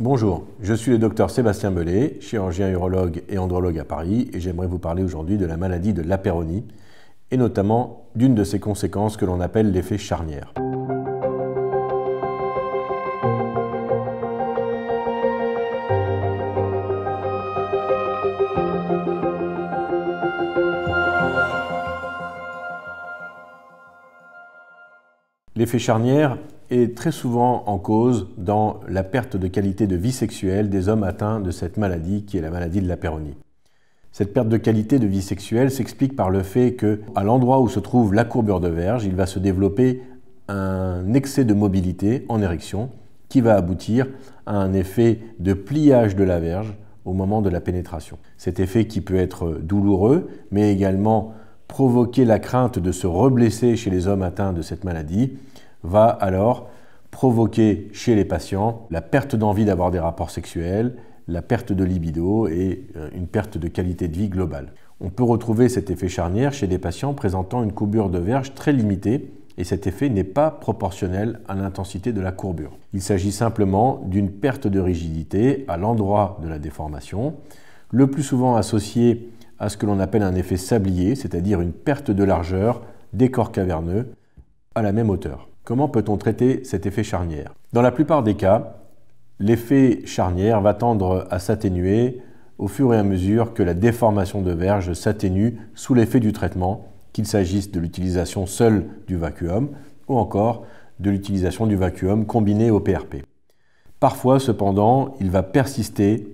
Bonjour, je suis le docteur Sébastien Bellet, chirurgien urologue et andrologue à Paris, et j'aimerais vous parler aujourd'hui de la maladie de l'apéronie, et notamment d'une de ses conséquences que l'on appelle l'effet charnière. L'effet charnière, est très souvent en cause dans la perte de qualité de vie sexuelle des hommes atteints de cette maladie qui est la maladie de la péronie. Cette perte de qualité de vie sexuelle s'explique par le fait que, à l'endroit où se trouve la courbure de verge, il va se développer un excès de mobilité en érection qui va aboutir à un effet de pliage de la verge au moment de la pénétration. Cet effet qui peut être douloureux, mais également provoquer la crainte de se reblesser chez les hommes atteints de cette maladie, va alors provoquer chez les patients la perte d'envie d'avoir des rapports sexuels, la perte de libido et euh, une perte de qualité de vie globale. On peut retrouver cet effet charnière chez des patients présentant une courbure de verge très limitée et cet effet n'est pas proportionnel à l'intensité de la courbure. Il s'agit simplement d'une perte de rigidité à l'endroit de la déformation, le plus souvent associée à ce que l'on appelle un effet sablier, c'est-à-dire une perte de largeur des corps caverneux à la même hauteur. Comment peut-on traiter cet effet charnière Dans la plupart des cas, l'effet charnière va tendre à s'atténuer au fur et à mesure que la déformation de verge s'atténue sous l'effet du traitement, qu'il s'agisse de l'utilisation seule du vacuum ou encore de l'utilisation du vacuum combiné au PRP. Parfois, cependant, il va persister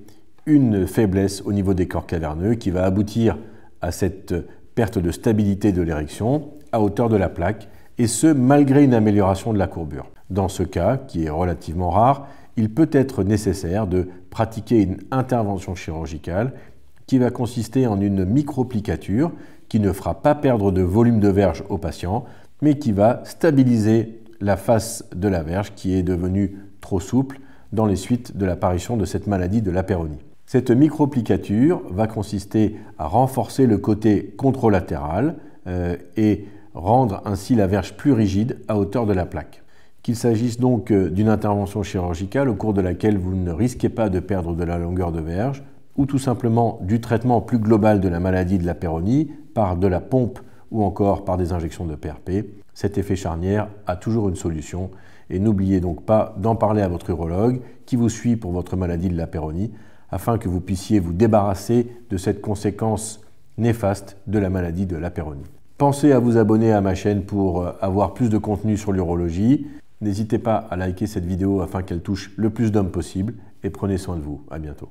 une faiblesse au niveau des corps caverneux qui va aboutir à cette perte de stabilité de l'érection à hauteur de la plaque et ce, malgré une amélioration de la courbure. Dans ce cas, qui est relativement rare, il peut être nécessaire de pratiquer une intervention chirurgicale qui va consister en une microplicature qui ne fera pas perdre de volume de verge au patient, mais qui va stabiliser la face de la verge qui est devenue trop souple dans les suites de l'apparition de cette maladie de l'apéronie. Cette microplicature va consister à renforcer le côté contralatéral euh, et rendre ainsi la verge plus rigide à hauteur de la plaque. Qu'il s'agisse donc euh, d'une intervention chirurgicale au cours de laquelle vous ne risquez pas de perdre de la longueur de verge, ou tout simplement du traitement plus global de la maladie de la péronie par de la pompe ou encore par des injections de PRP, cet effet charnière a toujours une solution et n'oubliez donc pas d'en parler à votre urologue qui vous suit pour votre maladie de la péronie afin que vous puissiez vous débarrasser de cette conséquence néfaste de la maladie de la péronie. Pensez à vous abonner à ma chaîne pour euh, avoir plus de contenu sur l'urologie. N'hésitez pas à liker cette vidéo afin qu'elle touche le plus d'hommes possible et prenez soin de vous. À bientôt.